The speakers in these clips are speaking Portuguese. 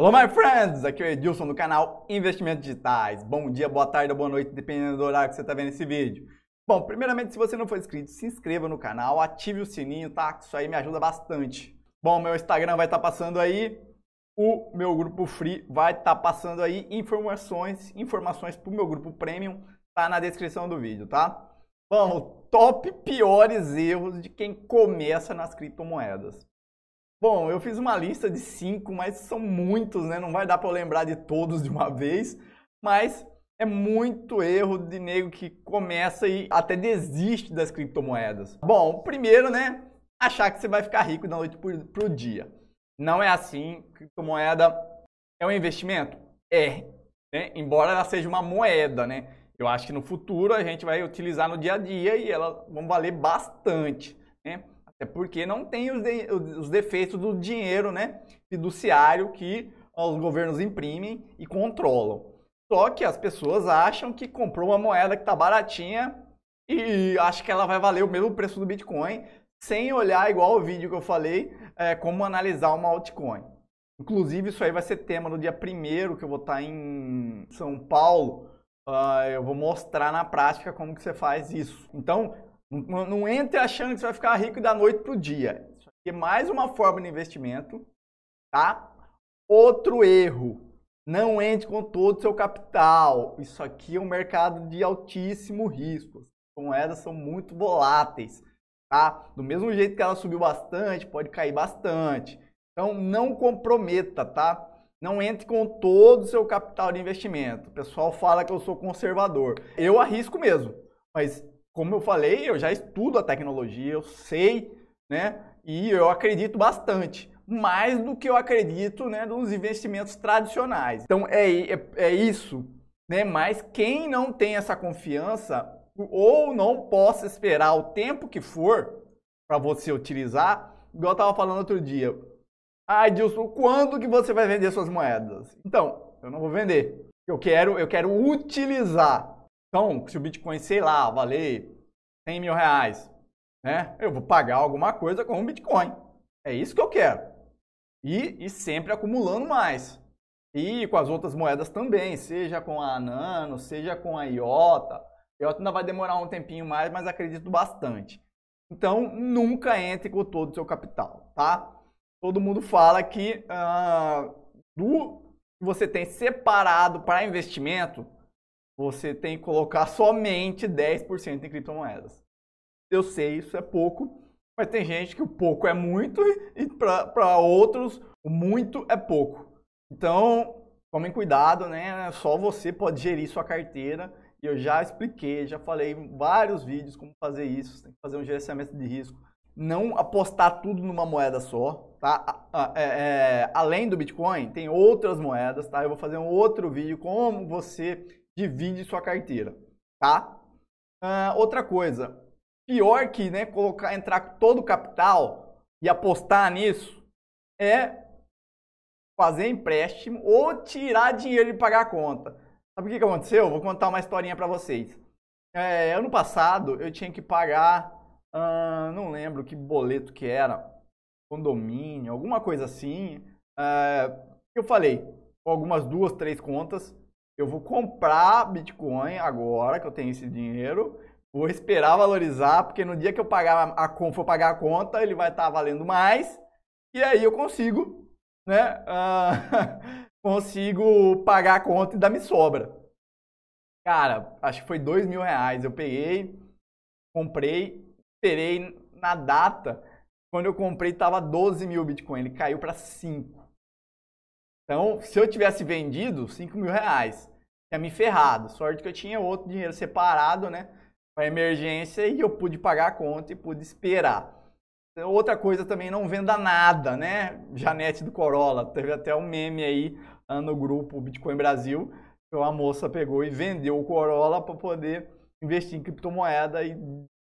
Hello, my friends! Aqui é o Edilson do canal Investimentos Digitais. Bom dia, boa tarde ou boa noite, dependendo do horário que você está vendo esse vídeo. Bom, primeiramente, se você não for inscrito, se inscreva no canal, ative o sininho, tá? Isso aí me ajuda bastante. Bom, meu Instagram vai estar tá passando aí, o meu grupo Free vai estar tá passando aí informações, informações para o meu grupo Premium, tá na descrição do vídeo, tá? Bom, top piores erros de quem começa nas criptomoedas. Bom, eu fiz uma lista de cinco, mas são muitos, né? Não vai dar para eu lembrar de todos de uma vez, mas é muito erro de nego que começa e até desiste das criptomoedas. Bom, primeiro, né? Achar que você vai ficar rico da noite para o dia. Não é assim. Criptomoeda é um investimento? É. Né? Embora ela seja uma moeda, né? Eu acho que no futuro a gente vai utilizar no dia a dia e ela vão valer bastante. Né? É porque não tem os, de, os defeitos do dinheiro né, fiduciário que os governos imprimem e controlam. Só que as pessoas acham que comprou uma moeda que está baratinha e acha que ela vai valer o mesmo preço do Bitcoin, sem olhar igual o vídeo que eu falei, é, como analisar uma altcoin. Inclusive, isso aí vai ser tema no dia 1 que eu vou estar tá em São Paulo. Uh, eu vou mostrar na prática como que você faz isso. Então, não, não entre achando que você vai ficar rico da noite para o dia. Isso aqui é mais uma forma de investimento, tá? Outro erro. Não entre com todo o seu capital. Isso aqui é um mercado de altíssimo risco. As moedas são muito voláteis, tá? Do mesmo jeito que ela subiu bastante, pode cair bastante. Então não comprometa, tá? Não entre com todo o seu capital de investimento. O pessoal fala que eu sou conservador. Eu arrisco mesmo, mas como eu falei, eu já estudo a tecnologia, eu sei, né? E eu acredito bastante, mais do que eu acredito, né, nos investimentos tradicionais. Então é, é, é isso, né? Mas quem não tem essa confiança ou não possa esperar o tempo que for para você utilizar, igual eu estava falando outro dia. ai Dilson, quando que você vai vender suas moedas? Então, eu não vou vender. Eu quero, eu quero utilizar. Então, se o Bitcoin, sei lá, valer 100 mil reais, né? Eu vou pagar alguma coisa com o Bitcoin. É isso que eu quero. E, e sempre acumulando mais. E com as outras moedas também, seja com a Nano, seja com a IOTA. IOTA ainda vai demorar um tempinho mais, mas acredito bastante. Então, nunca entre com todo o seu capital, tá? Todo mundo fala que uh, do que você tem separado para investimento, você tem que colocar somente 10% em criptomoedas. Eu sei, isso é pouco, mas tem gente que o pouco é muito e para outros o muito é pouco. Então, tomem cuidado, né? Só você pode gerir sua carteira. E eu já expliquei, já falei em vários vídeos como fazer isso. Você tem que fazer um gerenciamento de risco. Não apostar tudo numa moeda só, tá? É, é, além do Bitcoin, tem outras moedas, tá? Eu vou fazer um outro vídeo como você divide sua carteira, tá? Uh, outra coisa, pior que né, colocar, entrar todo o capital e apostar nisso é fazer empréstimo ou tirar dinheiro e pagar a conta. Sabe o que, que aconteceu? Vou contar uma historinha para vocês. É, ano passado eu tinha que pagar, uh, não lembro que boleto que era, condomínio, alguma coisa assim. Uh, eu falei, algumas duas, três contas, eu vou comprar Bitcoin agora que eu tenho esse dinheiro, vou esperar valorizar, porque no dia que eu pagar a, for pagar a conta, ele vai estar tá valendo mais, e aí eu consigo, né? Uh, consigo pagar a conta e dar me sobra. Cara, acho que foi dois mil reais. Eu peguei, comprei, esperei na data. Quando eu comprei, estava 12 mil Bitcoin. Ele caiu para 5. Então, se eu tivesse vendido, 5 mil reais tinha me ferrado. Sorte que eu tinha outro dinheiro separado, né? Para emergência e eu pude pagar a conta e pude esperar. Então, outra coisa também, não venda nada, né? Janete do Corolla. Teve até um meme aí no grupo Bitcoin Brasil. Que uma moça pegou e vendeu o Corolla para poder investir em criptomoeda e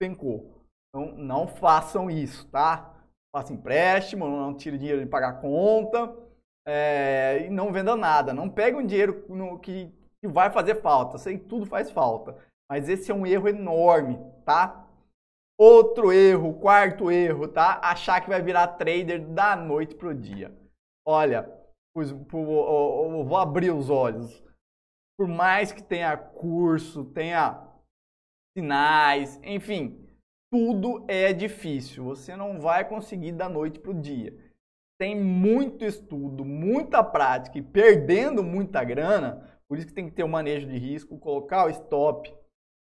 pencou. Então, não façam isso, tá? Faça empréstimo, não tire dinheiro de pagar conta é, e não venda nada. Não pegue um dinheiro no, que que vai fazer falta. Sei que tudo faz falta, mas esse é um erro enorme, tá? Outro erro, quarto erro, tá? Achar que vai virar trader da noite pro dia. Olha, vou abrir os olhos. Por mais que tenha curso, tenha sinais, enfim, tudo é difícil. Você não vai conseguir da noite pro dia. Tem muito estudo, muita prática e perdendo muita grana, por isso que tem que ter o um manejo de risco, colocar o stop.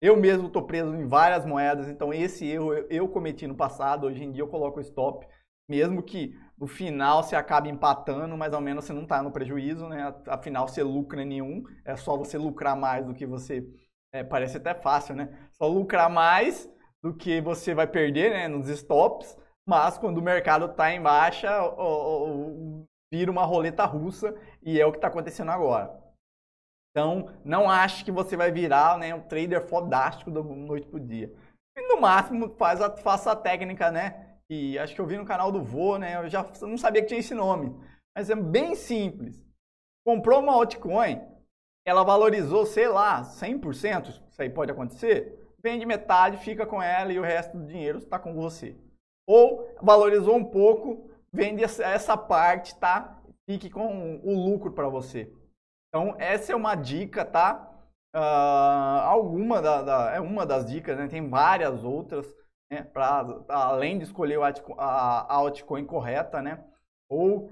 Eu mesmo estou preso em várias moedas, então esse erro eu cometi no passado, hoje em dia eu coloco o stop, mesmo que no final você acabe empatando, mas ao menos você não está no prejuízo, né? Afinal, você lucra nenhum, é só você lucrar mais do que você. É, parece até fácil, né? Só lucrar mais do que você vai perder né, nos stops, mas quando o mercado está em baixa, ó, ó, vira uma roleta russa e é o que está acontecendo agora. Então, não ache que você vai virar né, um trader fodástico da noite pro dia. E no máximo, faz a, faça a técnica, né? E acho que eu vi no canal do Vô, né? Eu já não sabia que tinha esse nome. Mas é bem simples. Comprou uma altcoin, ela valorizou, sei lá, 100%, isso aí pode acontecer, vende metade, fica com ela e o resto do dinheiro está com você. Ou valorizou um pouco, vende essa parte, tá? Fique com o lucro para você. Então, essa é uma dica, tá? Uh, alguma da, da, é uma das dicas, né? Tem várias outras, né? Pra, além de escolher a altcoin correta, né? Ou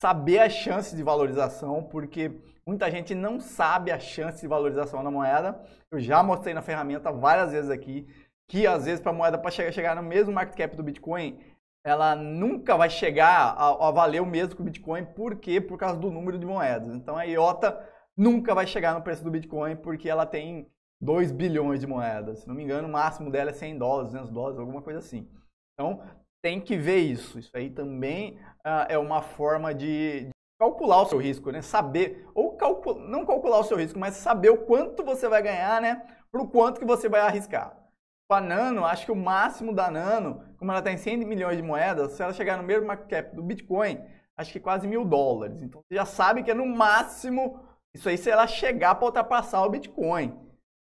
saber a chance de valorização, porque muita gente não sabe a chance de valorização da moeda. Eu já mostrei na ferramenta várias vezes aqui que às vezes para a moeda para chegar, chegar no mesmo market cap do Bitcoin ela nunca vai chegar a, a valer o mesmo que o Bitcoin, por quê? Por causa do número de moedas. Então a IOTA nunca vai chegar no preço do Bitcoin porque ela tem 2 bilhões de moedas. Se não me engano, o máximo dela é 100 dólares, 200 dólares, alguma coisa assim. Então tem que ver isso. Isso aí também ah, é uma forma de, de calcular o seu risco, né? Saber, ou não calcular o seu risco, mas saber o quanto você vai ganhar, né? Para o quanto que você vai arriscar a Nano, acho que o máximo da Nano, como ela está em 100 milhões de moedas, se ela chegar no mesmo market cap do Bitcoin, acho que quase mil dólares. Então você já sabe que é no máximo isso aí se ela chegar para ultrapassar o Bitcoin.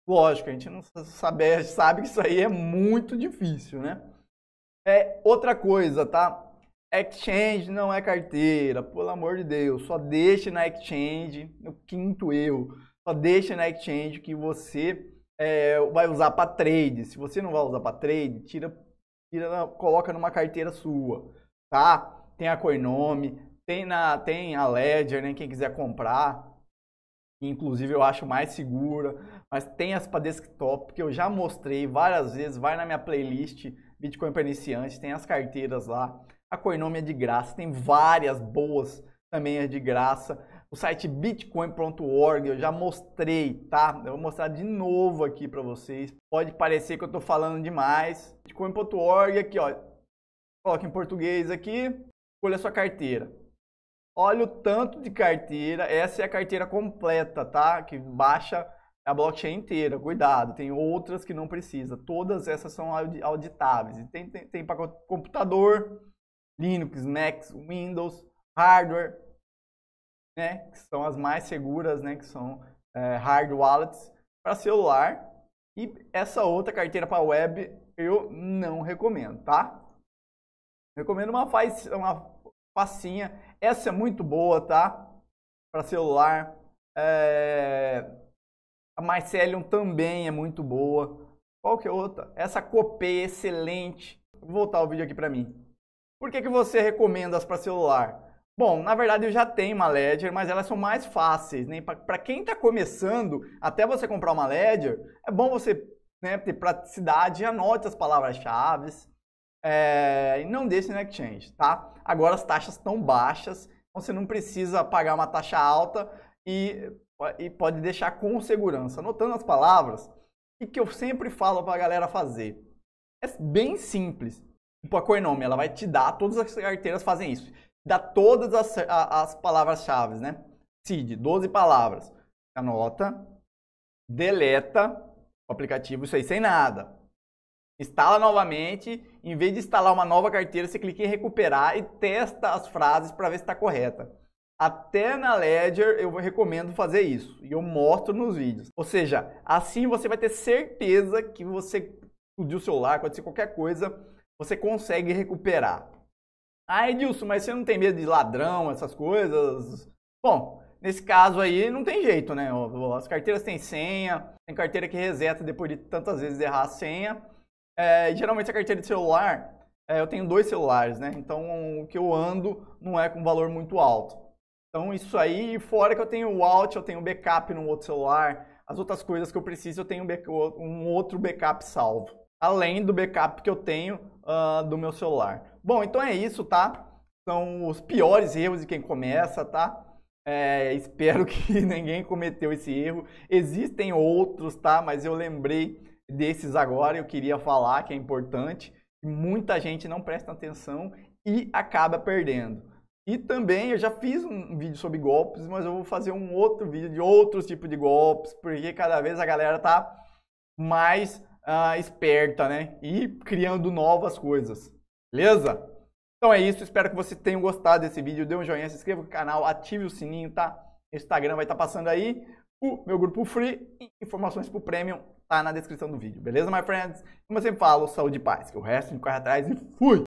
Lógico, a gente não sabe, é, sabe que isso aí é muito difícil, né? É outra coisa, tá? Exchange não é carteira, pelo amor de Deus. Só deixe na exchange, no quinto eu, só deixe na exchange que você é, vai usar para trade. Se você não vai usar para trade, tira, tira, coloca numa carteira sua, tá? Tem a Coinome, tem na, tem a Ledger, né? Quem quiser comprar, inclusive eu acho mais segura, mas tem as para desktop que eu já mostrei várias vezes. Vai na minha playlist Bitcoin para iniciantes, tem as carteiras lá. A Coinome é de graça, tem várias boas também é de graça o site bitcoin.org, eu já mostrei, tá? Eu vou mostrar de novo aqui para vocês. Pode parecer que eu estou falando demais. bitcoin.org aqui, ó. Coloca em português aqui, escolha a sua carteira. Olha o tanto de carteira, essa é a carteira completa, tá? Que baixa a blockchain inteira, cuidado, tem outras que não precisa. Todas essas são auditáveis. Tem, tem, tem para computador, Linux, Mac, Windows, hardware, né, que são as mais seguras, né, que são é, hard wallets para celular. E essa outra carteira para web eu não recomendo, tá? Recomendo uma, faz, uma facinha. Essa é muito boa, tá? Para celular. É... A Marcelion também é muito boa. Qual que é outra? Essa Copê excelente. Vou voltar o vídeo aqui para mim. Por que, que você recomenda as para celular? Bom, na verdade eu já tenho uma Ledger, mas elas são mais fáceis. Né? Para quem está começando, até você comprar uma Ledger, é bom você né, ter praticidade, anote as palavras-chave é, eh, e não deixe no Exchange, tá? Agora as taxas estão baixas, então você não precisa pagar uma taxa alta e, e pode deixar com segurança. Anotando as palavras, o que eu sempre falo para a galera fazer? É bem simples. Tipo, a Coinome, ela vai te dar, todas as carteiras fazem isso dá todas as, as palavras-chave, né? seed, 12 palavras. Anota, deleta o aplicativo, isso aí sem nada. Instala novamente, em vez de instalar uma nova carteira, você clica em recuperar e testa as frases para ver se está correta. Até na Ledger eu recomendo fazer isso e eu mostro nos vídeos. Ou seja, assim você vai ter certeza que você explodiu o celular, aconteceu qualquer coisa, você consegue recuperar. Ah, Edilson, mas você não tem medo de ladrão, essas coisas? Bom, nesse caso aí não tem jeito, né? As carteiras têm senha, tem carteira que reseta depois de tantas vezes errar a senha. É, geralmente a carteira de celular, é, eu tenho dois celulares, né? Então o que eu ando não é com valor muito alto. Então isso aí, fora que eu tenho o Alt, eu tenho backup no outro celular, as outras coisas que eu preciso, eu tenho um outro backup salvo. Além do backup que eu tenho uh, do meu celular. Bom, então é isso, tá? São os piores erros de quem começa, tá? É, espero que ninguém cometeu esse erro. Existem outros, tá? Mas eu lembrei desses agora, eu queria falar que é importante. Muita gente não presta atenção e acaba perdendo. E também eu já fiz um vídeo sobre golpes, mas eu vou fazer um outro vídeo de outros tipos de golpes, porque cada vez a galera tá mais uh, esperta, né? E criando novas coisas. Beleza? Então é isso, espero que você tenha gostado desse vídeo. Dê um joinha, se inscreva no canal, ative o sininho, tá? Instagram vai estar tá passando aí. O meu grupo free e informações pro premium tá na descrição do vídeo, beleza, my friends? Como eu sempre falo, saúde e paz, que o resto me corre atrás e fui!